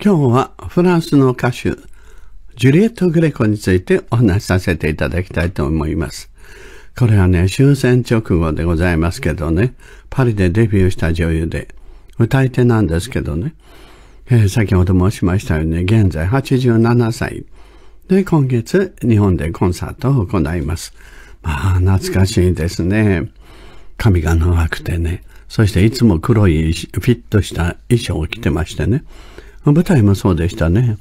今日はフランスの歌手、ジュリエット・グレコについてお話しさせていただきたいと思います。これはね、終戦直後でございますけどね、パリでデビューした女優で、歌い手なんですけどね、えー、先ほど申しましたように、現在87歳。で、今月、日本でコンサートを行います。まあ、懐かしいですね。髪が長くてね、そしていつも黒いフィットした衣装を着てましてね、舞台もそうでしたね。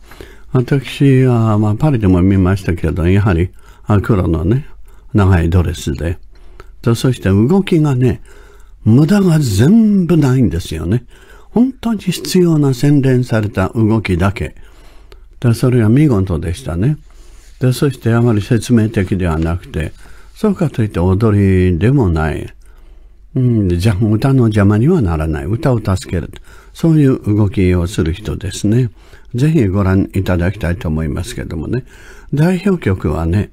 私は、まあ、パリでも見ましたけど、やはり黒のね、長いドレスで。と、そして動きがね、無駄が全部ないんですよね。本当に必要な洗練された動きだけ。で、それは見事でしたね。で、そしてあまり説明的ではなくて、そうかといって踊りでもない。うん、じゃ歌の邪魔にはならない。歌を助ける。そういう動きをする人ですね。ぜひご覧いただきたいと思いますけどもね。代表曲はね、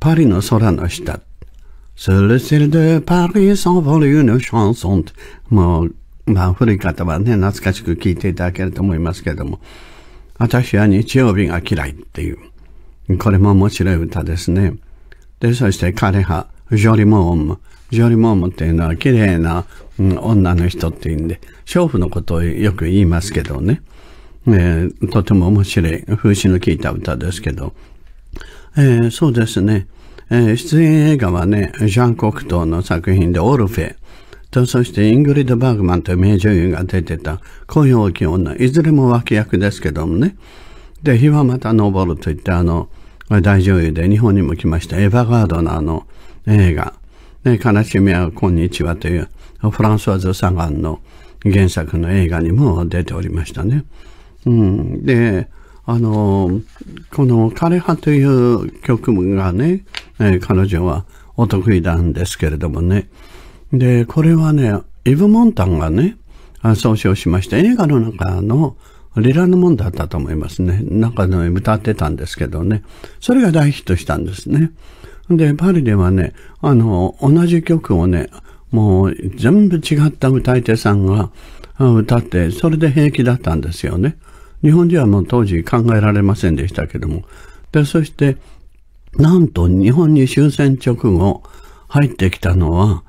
パリの空の下。スルセルでパリソンボリューヌシャンソン。もう、まあ古い方はね、懐かしく聴いていただけると思いますけども。私は日曜日が嫌いっていう。これも面白い歌ですね。で、そして彼派。ジョリモーム。ジョリモームっていうのは綺麗な、うん、女の人っていうんで、娼婦のことをよく言いますけどね。えー、とても面白い、風刺の効いた歌ですけど。えー、そうですね。えー、出演映画はね、ジャン・コクトーの作品でオルフェと、そしてイングリッド・バーグマンという名女優が出てた、紅葉き女、いずれも脇役ですけどもね。で、日はまた昇るといって、あの、大女優で日本にも来ました、エヴァ・ガードナーの、映画、ね、悲しみはこんにちはというフランソワズ・サガンの原作の映画にも出ておりましたね。うん、で、あの、この枯葉という曲がね、え彼女はお得意なんですけれどもね。で、これはね、イブ・モンタンがね、総称しました。映画の中のリラのもんだったと思いますね。中で歌ってたんですけどね。それが大ヒットしたんですね。で、パリではね、あの、同じ曲をね、もう全部違った歌い手さんが歌って、それで平気だったんですよね。日本人はもう当時考えられませんでしたけども。で、そして、なんと日本に終戦直後入ってきたのは、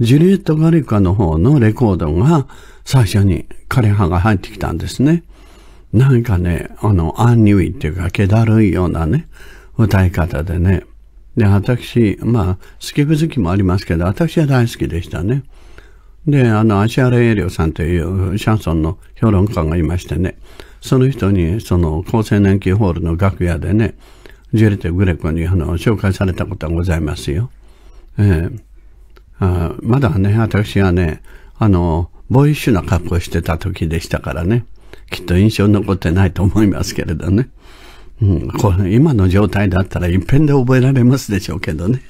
ジュリエット・ガリカの方のレコードが最初に枯葉が入ってきたんですね。なんかね、あの、アンニュイっていうか、気だるいようなね、歌い方でね、で、私、まあ、スき不好きもありますけど、私は大好きでしたね。で、あの、芦原栄良さんというシャンソンの評論家がいましてね、その人に、その、厚生年金ホールの楽屋でね、ジュリとグレコに、あの、紹介されたことはございますよ。ええー、まだね、私はね、あの、ボイッシュな格好してた時でしたからね、きっと印象に残ってないと思いますけれどね。うん、こ今の状態だったら一遍で覚えられますでしょうけどね。